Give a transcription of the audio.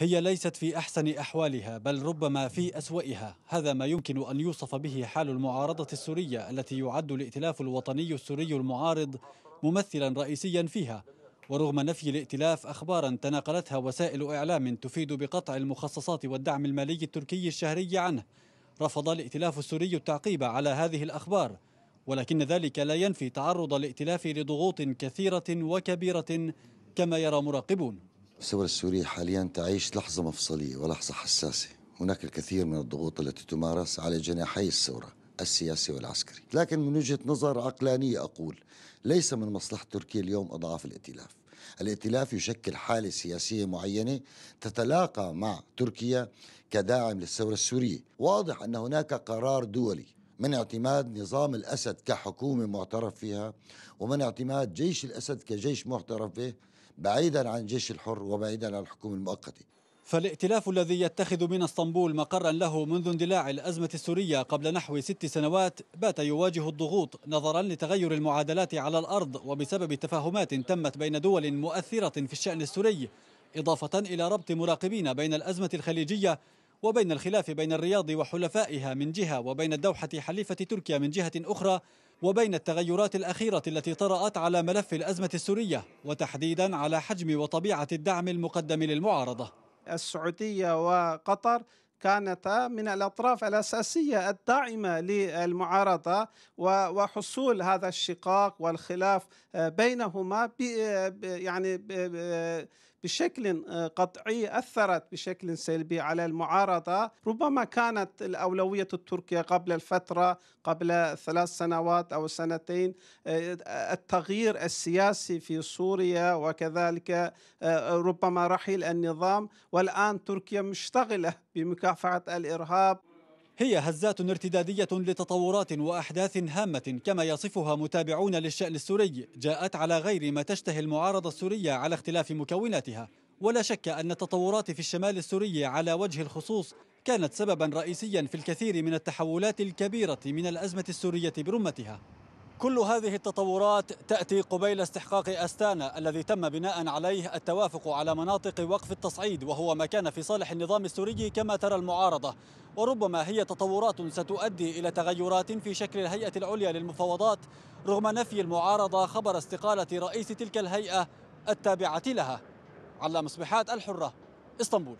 هي ليست في أحسن أحوالها بل ربما في أسوأها هذا ما يمكن أن يوصف به حال المعارضة السورية التي يعد الائتلاف الوطني السوري المعارض ممثلا رئيسيا فيها ورغم نفي الائتلاف أخبارا تناقلتها وسائل إعلام تفيد بقطع المخصصات والدعم المالي التركي الشهري عنه رفض الائتلاف السوري التعقيب على هذه الأخبار ولكن ذلك لا ينفي تعرض الائتلاف لضغوط كثيرة وكبيرة كما يرى مراقبون الثورة السورية حاليا تعيش لحظة مفصلية ولحظة حساسة هناك الكثير من الضغوط التي تمارس على جناحي الثورة السياسي والعسكري لكن من وجهة نظر عقلانية أقول ليس من مصلحة تركيا اليوم أضعاف الائتلاف الائتلاف يشكل حالة سياسية معينة تتلاقى مع تركيا كداعم للثورة السورية واضح أن هناك قرار دولي من اعتماد نظام الأسد كحكومة معترف فيها ومن اعتماد جيش الأسد كجيش معترف به بعيدا عن الجيش الحر وبعيدا عن الحكومة المؤقتة فالائتلاف الذي يتخذ من اسطنبول مقرا له منذ اندلاع الأزمة السورية قبل نحو ست سنوات بات يواجه الضغوط نظرا لتغير المعادلات على الأرض وبسبب تفاهمات تمت بين دول مؤثرة في الشأن السوري إضافة إلى ربط مراقبين بين الأزمة الخليجية وبين الخلاف بين الرياض وحلفائها من جهة وبين الدوحة حليفة تركيا من جهة أخرى وبين التغيرات الأخيرة التي طرأت على ملف الأزمة السورية وتحديدا على حجم وطبيعة الدعم المقدم للمعارضة السعودية وقطر كانتا من الأطراف الأساسية الداعمة للمعارضة وحصول هذا الشقاق والخلاف بينهما يعني بشكل آه، قطعي أثرت بشكل سلبي على المعارضة ربما كانت الأولوية التركية قبل الفترة قبل ثلاث سنوات أو سنتين آه، التغيير السياسي في سوريا وكذلك آه، ربما رحيل النظام والآن تركيا مشتغلة بمكافحة الإرهاب هي هزات ارتدادية لتطورات وأحداث هامة كما يصفها متابعون للشأن السوري جاءت على غير ما تشتهي المعارضة السورية على اختلاف مكوناتها ولا شك أن التطورات في الشمال السوري على وجه الخصوص كانت سببا رئيسيا في الكثير من التحولات الكبيرة من الأزمة السورية برمتها كل هذه التطورات تأتي قبيل استحقاق أستانا الذي تم بناء عليه التوافق على مناطق وقف التصعيد وهو ما كان في صالح النظام السوري كما ترى المعارضة وربما هي تطورات ستؤدي إلى تغيرات في شكل الهيئة العليا للمفاوضات رغم نفي المعارضة خبر استقالة رئيس تلك الهيئة التابعة لها علام صبحات الحرة اسطنبول